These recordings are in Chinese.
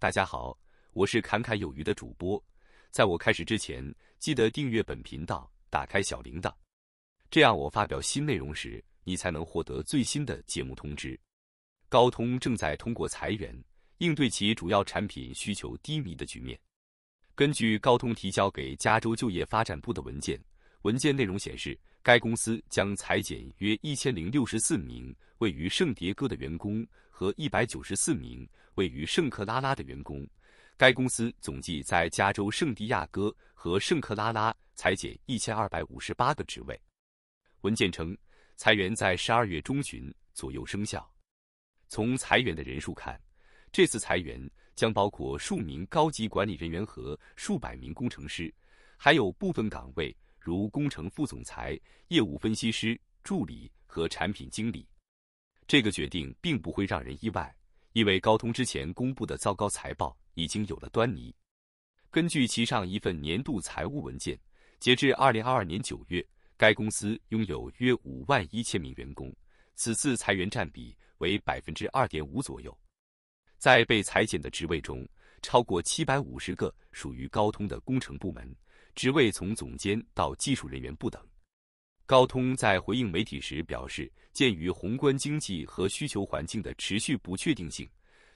大家好，我是侃侃有余的主播。在我开始之前，记得订阅本频道，打开小铃铛，这样我发表新内容时，你才能获得最新的节目通知。高通正在通过裁员应对其主要产品需求低迷的局面。根据高通提交给加州就业发展部的文件，文件内容显示。该公司将裁减约一千零六十四名位于圣迭戈的员工和一百九十四名位于圣克拉拉的员工。该公司总计在加州圣地亚哥和圣克拉拉裁减一千二百五十八个职位。文件称，裁员在十二月中旬左右生效。从裁员的人数看，这次裁员将包括数名高级管理人员和数百名工程师，还有部分岗位。如工程副总裁、业务分析师助理和产品经理，这个决定并不会让人意外，因为高通之前公布的糟糕财报已经有了端倪。根据其上一份年度财务文件，截至二零二二年九月，该公司拥有约五万一千名员工，此次裁员占比为百分之二点五左右。在被裁减的职位中，超过七百五十个属于高通的工程部门。职位从总监到技术人员不等。高通在回应媒体时表示，鉴于宏观经济和需求环境的持续不确定性，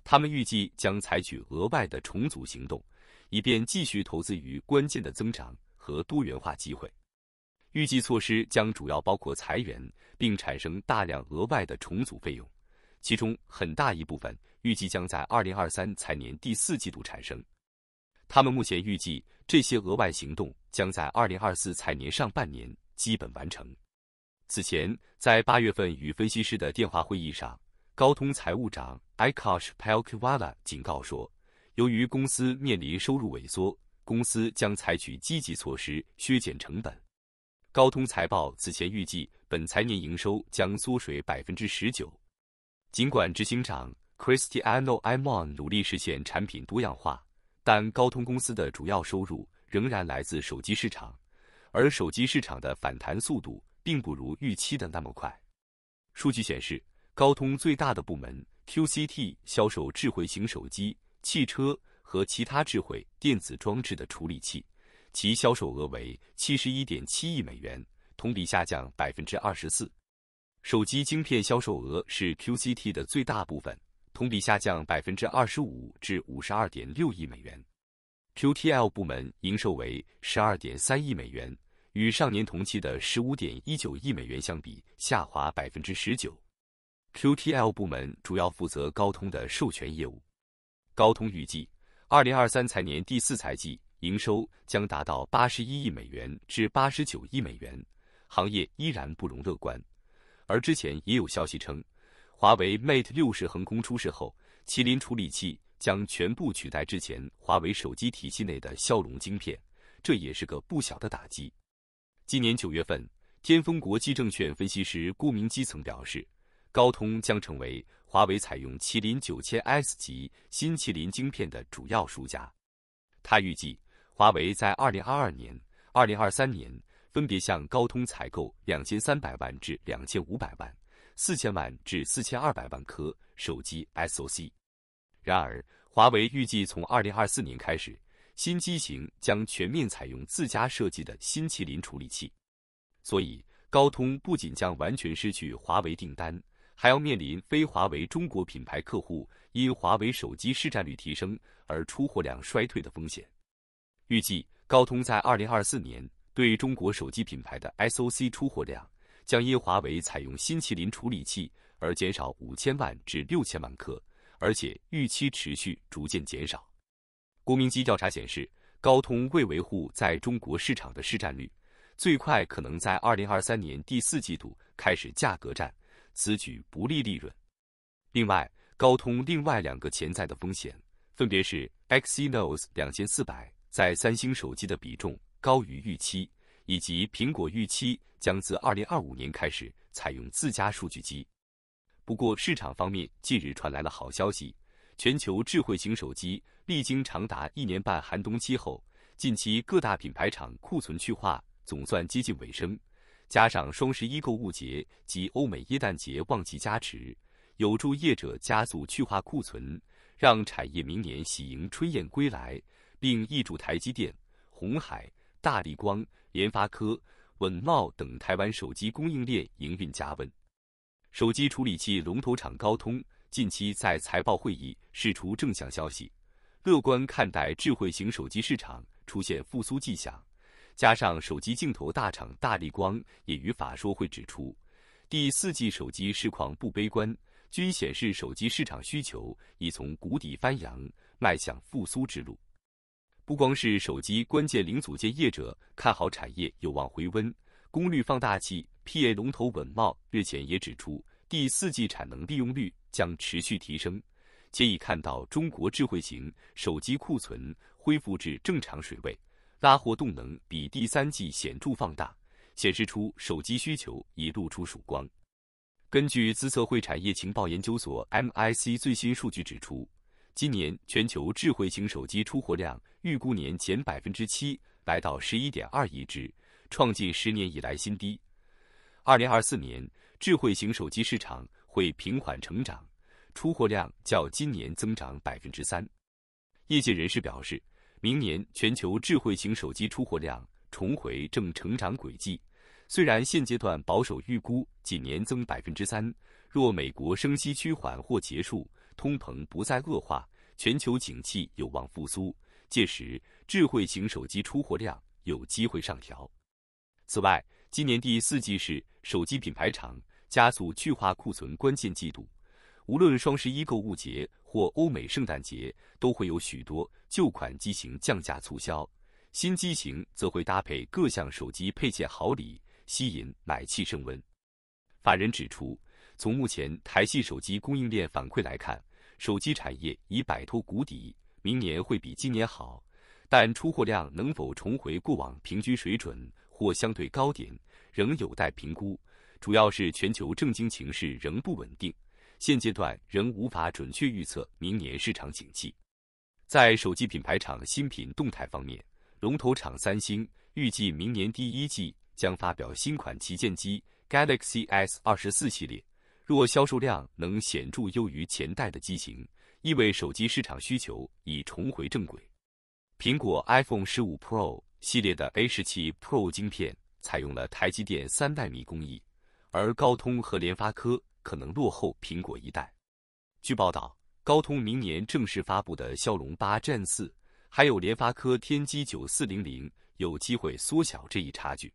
他们预计将采取额外的重组行动，以便继续投资于关键的增长和多元化机会。预计措施将主要包括裁员，并产生大量额外的重组费用，其中很大一部分预计将在二零二三财年第四季度产生。他们目前预计。这些额外行动将在二零二四财年上半年基本完成。此前，在八月份与分析师的电话会议上，高通财务长 i k o s h Palikwala 警告说，由于公司面临收入萎缩，公司将采取积极措施削减成本。高通财报此前预计，本财年营收将缩水百分之十九。尽管执行长 Cristiano a m o n 努力实现产品多样化。但高通公司的主要收入仍然来自手机市场，而手机市场的反弹速度并不如预期的那么快。数据显示，高通最大的部门 QCT 销售智慧型手机、汽车和其他智慧电子装置的处理器，其销售额为七十一点七亿美元，同比下降百分之二十四。手机晶片销售额是 QCT 的最大部分。同比下降百分之二十五至五十二点六亿美元。QTL 部门营收为十二点三亿美元，与上年同期的十五点一九亿美元相比，下滑百分之十九。QTL 部门主要负责高通的授权业务。高通预计，二零二三财年第四财季营收将达到八十一亿美元至八十九亿美元，行业依然不容乐观。而之前也有消息称。华为 Mate 六十横空出世后，麒麟处理器将全部取代之前华为手机体系内的骁龙晶片，这也是个不小的打击。今年九月份，天风国际证券分析师郭明基曾表示，高通将成为华为采用麒麟九千 S 级新麒麟晶片的主要输家。他预计，华为在2022年、2023年分别向高通采购2300万至2500万。四千万至四千二百万颗手机 SOC。然而，华为预计从二零二四年开始，新机型将全面采用自家设计的新麒麟处理器。所以，高通不仅将完全失去华为订单，还要面临非华为中国品牌客户因华为手机市占率提升而出货量衰退的风险。预计高通在二零二四年对中国手机品牌的 SOC 出货量。将因华为采用新麒麟处理器而减少五千万至六千万颗，而且预期持续逐渐减少。国明机调查显示，高通为维护在中国市场的市占率，最快可能在二零二三年第四季度开始价格战，此举不利利润。另外，高通另外两个潜在的风险，分别是 Exynos 两千四百在三星手机的比重高于预期，以及苹果预期。将自二零二五年开始采用自家数据机。不过市场方面近日传来了好消息，全球智慧型手机历经长达一年半寒冬期后，近期各大品牌厂库存去化总算接近尾声，加上双十一购物节及欧美耶诞节旺季加持，有助业者加速去化库存，让产业明年喜迎春宴归来，并易注台积电、红海、大力光、联发科。本茂等台湾手机供应链营运加温，手机处理器龙头厂高通近期在财报会议释出正向消息，乐观看待智慧型手机市场出现复苏迹象。加上手机镜头大厂大力光也于法说会指出，第四季手机市况不悲观，均显示手机市场需求已从谷底翻扬，迈向复苏之路。不光是手机关键零组件业者看好产业有望回温，功率放大器 PA 龙头稳茂日前也指出，第四季产能利用率将持续提升，且已看到中国智慧型手机库存恢复至正常水位，拉货动能比第三季显著放大，显示出手机需求已露出曙光。根据资策会产业情报研究所 MIC 最新数据指出。今年全球智慧型手机出货量预估年前百分之七，来到十一点二亿只，创近十年以来新低。二零二四年智慧型手机市场会平缓成长，出货量较今年增长百分之三。业界人士表示，明年全球智慧型手机出货量重回正成长轨迹，虽然现阶段保守预估仅年增百分之三，若美国升息趋缓或结束。通膨不再恶化，全球景气有望复苏，届时智慧型手机出货量有机会上调。此外，今年第四季是手机品牌厂加速去化库存关键季度，无论双十一购物节或欧美圣诞节，都会有许多旧款机型降价促销，新机型则会搭配各项手机配件好礼，吸引买气升温。法人指出。从目前台系手机供应链反馈来看，手机产业已摆脱谷底，明年会比今年好。但出货量能否重回过往平均水准或相对高点，仍有待评估。主要是全球正经情势仍不稳定，现阶段仍无法准确预测明年市场景气。在手机品牌厂新品动态方面，龙头厂三星预计明年第一季将发表新款旗舰机 Galaxy S 二十四系列。若销售量能显著优于前代的机型，意味手机市场需求已重回正轨。苹果 iPhone 十五 Pro 系列的 A 十七 Pro 晶片采用了台积电三代纳米工艺，而高通和联发科可能落后苹果一代。据报道，高通明年正式发布的骁龙八 Gen 四，还有联发科天玑九四零零，有机会缩小这一差距。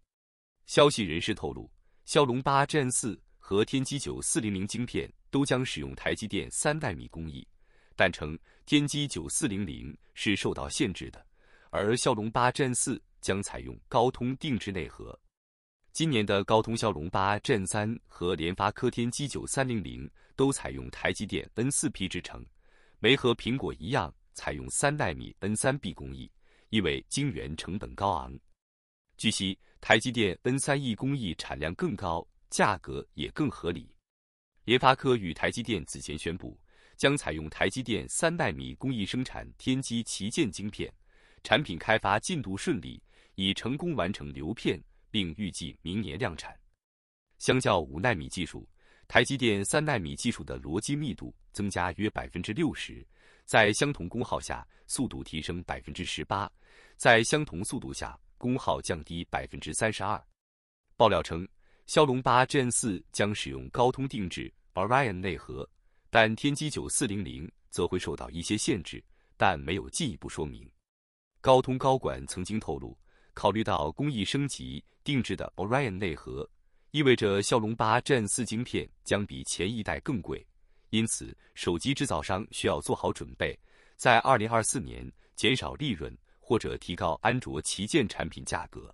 消息人士透露，骁龙八 Gen 四。和天玑九四零零晶片都将使用台积电三纳米工艺，但称天玑九四零零是受到限制的。而骁龙八 Gen 四将采用高通定制内核。今年的高通骁龙八 Gen 三和联发科天玑九三零零都采用台积电 N 四 P 制程，没和苹果一样采用三纳米 N 三 B 工艺，因为晶圆成本高昂。据悉，台积电 N 三 E 工艺产量更高。价格也更合理。联发科与台积电此前宣布，将采用台积电三纳米工艺生产天玑旗舰晶片，产品开发进度顺利，已成功完成流片，并预计明年量产。相较五纳米技术，台积电三纳米技术的逻辑密度增加约百分之六十，在相同功耗下速度提升百分之十八，在相同速度下功耗降低百分之三十二。爆料称。骁龙八 Gen 四将使用高通定制 Orion 内核，但天玑九四零零则会受到一些限制，但没有进一步说明。高通高管曾经透露，考虑到工艺升级、定制的 Orion 内核，意味着骁龙八 Gen 四晶片将比前一代更贵，因此手机制造商需要做好准备，在二零二四年减少利润或者提高安卓旗舰产品价格。